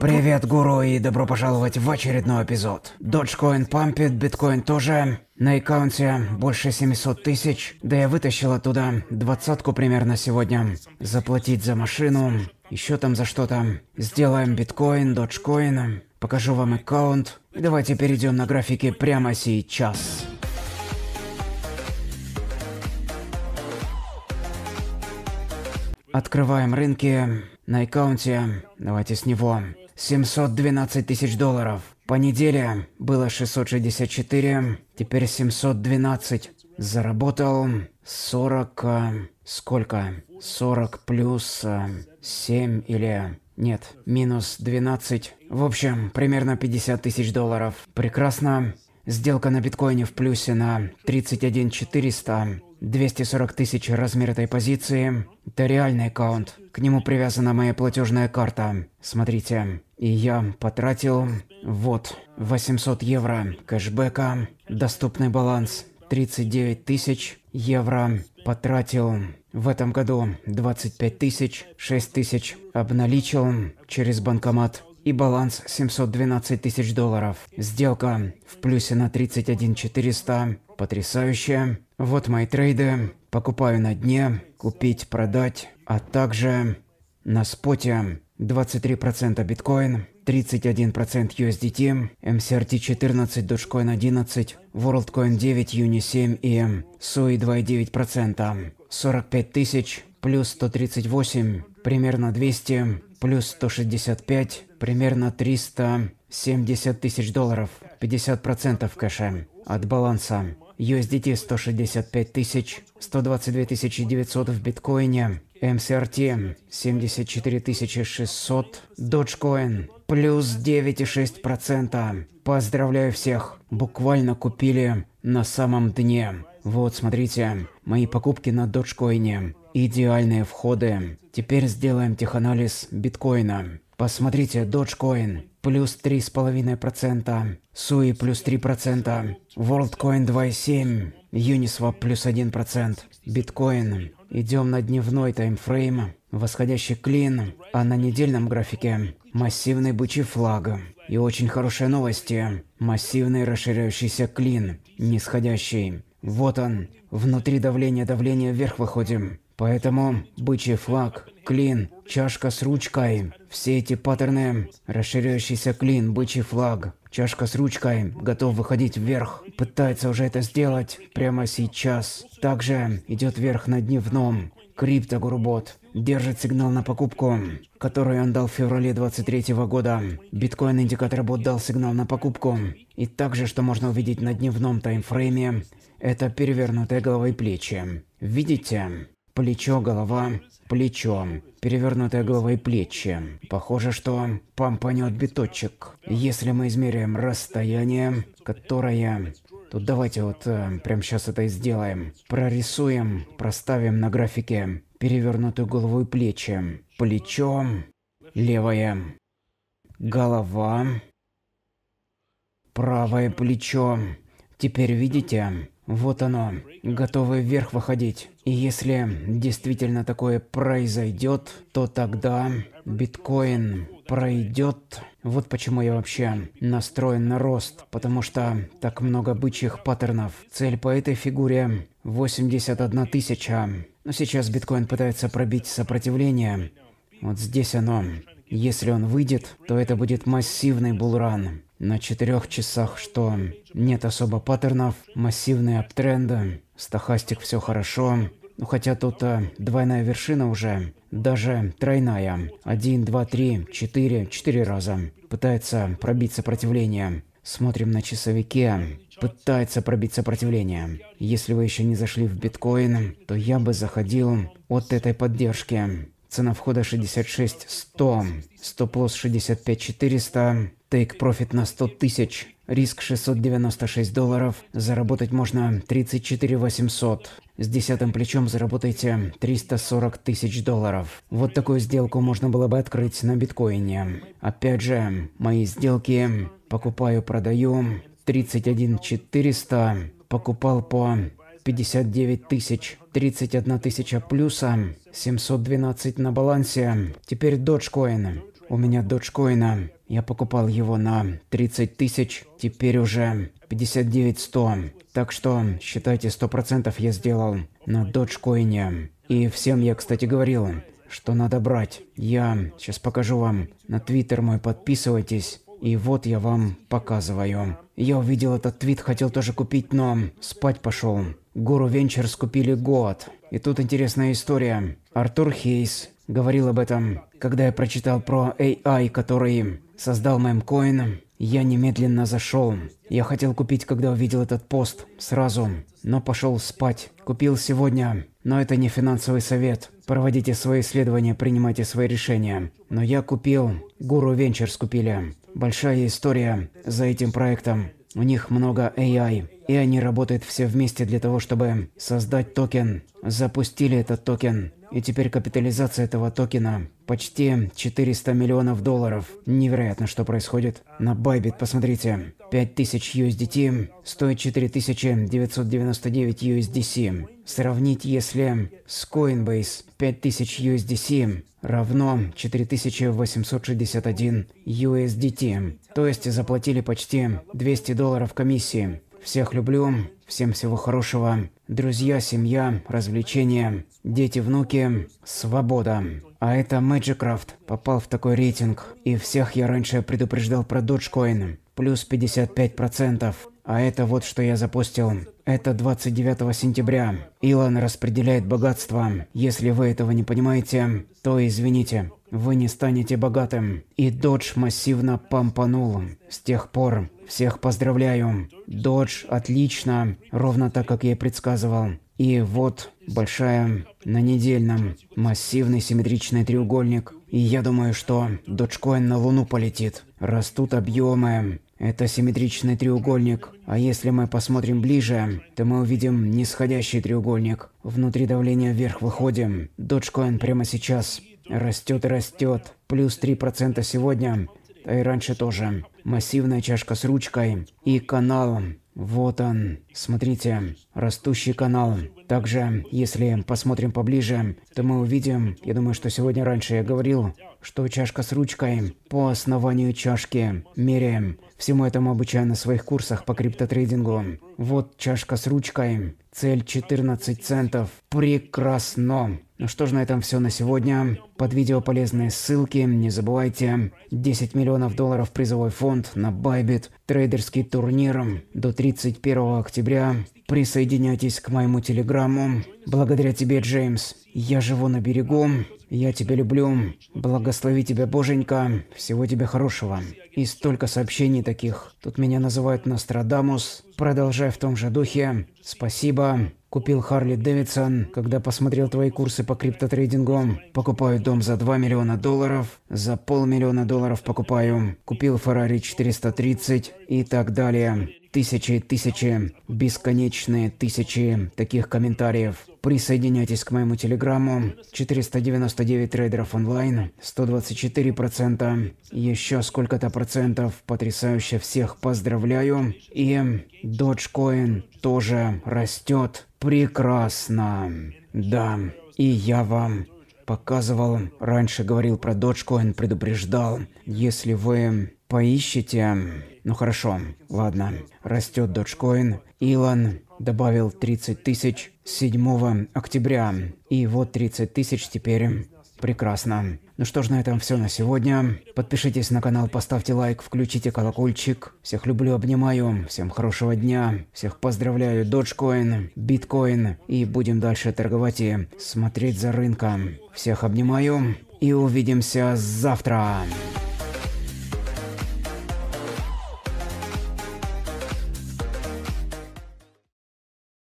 Привет, гуру, и добро пожаловать в очередной эпизод. Dogecoin пампит, биткоин тоже. На аккаунте больше 700 тысяч, да я вытащил оттуда двадцатку примерно сегодня. Заплатить за машину, еще там за что-то. Сделаем биткоин, доджкоин, покажу вам аккаунт. И давайте перейдем на графики прямо сейчас. Открываем рынки. На аккаунте, давайте с него, 712 тысяч долларов. По неделе было 664, теперь 712. Заработал 40... Э, сколько? 40 плюс 7 э, или... Нет, минус 12. В общем, примерно 50 тысяч долларов. Прекрасно. Сделка на биткоине в плюсе на 31 400. 240 тысяч размер этой позиции. Это реальный аккаунт. К нему привязана моя платежная карта. Смотрите. И я потратил... Вот. 800 евро кэшбэка. Доступный баланс. 39 тысяч евро. Потратил в этом году 25 тысяч, 6 тысяч обналичил через банкомат и баланс 712 тысяч долларов. Сделка в плюсе на 31 400. Потрясающе. Вот мои трейды. Покупаю на дне, купить, продать, а также на споте 23% биткоин, 31% USDT, MCRT 14, Dogecoin 11, WorldCoin 9, Uni 7 и SUI 2,9%. 45 тысяч плюс 138, примерно 200, плюс 165, примерно 370 тысяч долларов, 50% кэша от баланса. USDT 165 тысяч, 122 тысячи 900 в биткоине, MCRT 74 600, Dogecoin плюс 9,6%. Поздравляю всех, буквально купили на самом дне. Вот, смотрите, мои покупки на Dogecoin. Идеальные входы. Теперь сделаем теханализ биткоина. Посмотрите, Dogecoin плюс 3,5%, Sui плюс 3%, WorldCoin 2,7%, Uniswap плюс 1%, Bitcoin. Идем на дневной таймфрейм, восходящий клин, а на недельном графике массивный бычий флаг. И очень хорошие новости. Массивный расширяющийся клин, нисходящий. Вот он. Внутри давления, давление вверх выходим. Поэтому бычий флаг, клин, чашка с ручкой. Все эти паттерны. Расширяющийся клин, бычий флаг. Чашка с ручкой, готов выходить вверх. Пытается уже это сделать прямо сейчас. Также идет вверх на дневном. Криптогурбот держит сигнал на покупку, который он дал в феврале 23 года. Биткоин индикатор бот дал сигнал на покупку. И также, что можно увидеть на дневном таймфрейме, это перевернутые головой плечи. Видите? Плечо, голова, плечо, перевернутая головой плечи. Похоже, что помпанет биточек. Если мы измеряем расстояние, которое... Тут давайте вот э, прямо сейчас это и сделаем. Прорисуем, проставим на графике перевернутую голову и плечи. Плечо, левое, голова, правое плечо. Теперь видите, вот оно, готовы вверх выходить. И если действительно такое произойдет, то тогда биткоин пройдет. Вот почему я вообще настроен на рост, потому что так много бычьих паттернов. Цель по этой фигуре 81 тысяча. Но сейчас биткоин пытается пробить сопротивление. Вот здесь оно. Если он выйдет, то это будет массивный булран. На четырех часах что? Нет особо паттернов, массивные аптренды, стахастик все хорошо. Ну хотя тут а, двойная вершина уже, даже тройная. Один, два, три, четыре, четыре раза. Пытается пробить сопротивление. Смотрим на часовике. Пытается пробить сопротивление. Если вы еще не зашли в биткоин, то я бы заходил от этой поддержки. Цена входа 66 100. Стоп-лосс 65 400. Тейк-профит на 100 тысяч. Риск 696 долларов. Заработать можно 34 800. С десятым плечом заработайте 340 тысяч долларов. Вот такую сделку можно было бы открыть на биткоине. Опять же, мои сделки покупаю-продаю 31 400. Покупал по 59 тысяч, 31 тысяча плюса, 712 на балансе. Теперь доджкоин. У меня доджкоина. Я покупал его на 30 тысяч, теперь уже 59 100. Так что, считайте, 100% я сделал на доджкоине. И всем я, кстати, говорил, что надо брать. Я сейчас покажу вам на твиттер мой, подписывайтесь. И вот я вам показываю. Я увидел этот твит, хотел тоже купить, но спать пошел. Гуру Венчерс купили год. И тут интересная история. Артур Хейс говорил об этом, когда я прочитал про AI, который создал мемкоин. Я немедленно зашел. Я хотел купить, когда увидел этот пост, сразу, но пошел спать. Купил сегодня, но это не финансовый совет. Проводите свои исследования, принимайте свои решения. Но я купил, Гуру Венчерс купили. Большая история за этим проектом. У них много AI. И они работают все вместе для того, чтобы создать токен. Запустили этот токен. И теперь капитализация этого токена почти 400 миллионов долларов. Невероятно, что происходит. На Байбит посмотрите. 5000 USDT стоит 4999 USDC. Сравнить, если с Coinbase 5000 USDC равно 4861 USDT. То есть заплатили почти 200 долларов комиссии. Всех люблю, всем всего хорошего. Друзья, семья, развлечения, дети, внуки, свобода. А это Magicraft попал в такой рейтинг. И всех я раньше предупреждал про Dogecoin. Плюс 55%. А это вот что я запустил. Это 29 сентября. Илон распределяет богатство. Если вы этого не понимаете, то извините вы не станете богатым. И Додж массивно помпанул. С тех пор всех поздравляю. Додж отлично, ровно так, как я и предсказывал. И вот большая на недельном массивный симметричный треугольник. И я думаю, что доджкоин на Луну полетит. Растут объемы. Это симметричный треугольник. А если мы посмотрим ближе, то мы увидим нисходящий треугольник. Внутри давления вверх выходим. Доджкоин прямо сейчас Растет и растет. Плюс 3% сегодня. А и раньше тоже. Массивная чашка с ручкой и каналом. Вот он. Смотрите, растущий канал. Также, если посмотрим поближе, то мы увидим, я думаю, что сегодня раньше я говорил, что чашка с ручкой по основанию чашки меряем. Всему этому обучаю на своих курсах по криптотрейдингу. Вот чашка с ручкой. Цель 14 центов. Прекрасно. Ну что ж, на этом все на сегодня. Под видео полезные ссылки, не забывайте. 10 миллионов долларов призовой фонд на Байбит, трейдерский турнир до 31 октября. Присоединяйтесь к моему телеграмму. Благодаря тебе, Джеймс. Я живу на берегу. Я тебя люблю. Благослови тебя, Боженька. Всего тебе хорошего. И столько сообщений таких. Тут меня называют Нострадамус. Продолжай в том же духе. Спасибо. Купил Харли Дэвидсон, когда посмотрел твои курсы по криптотрейдингу. Покупаю дом за 2 миллиона долларов, за полмиллиона долларов покупаю. Купил Феррари 430 и так далее тысячи, тысячи, бесконечные тысячи таких комментариев. Присоединяйтесь к моему телеграмму. 499 трейдеров онлайн, 124%, еще сколько-то процентов, потрясающе всех поздравляю. И Dogecoin тоже растет. Прекрасно. Да, и я вам показывал, раньше говорил про Dogecoin, предупреждал. Если вы поищите... Ну хорошо, ладно. Растет доджкоин. Илон добавил 30 тысяч 7 октября. И вот 30 тысяч теперь. Прекрасно. Ну что ж, на этом все на сегодня. Подпишитесь на канал, поставьте лайк, включите колокольчик. Всех люблю, обнимаю. Всем хорошего дня. Всех поздравляю, Доджкоин, Биткоин. И будем дальше торговать и смотреть за рынком. Всех обнимаю. И увидимся завтра.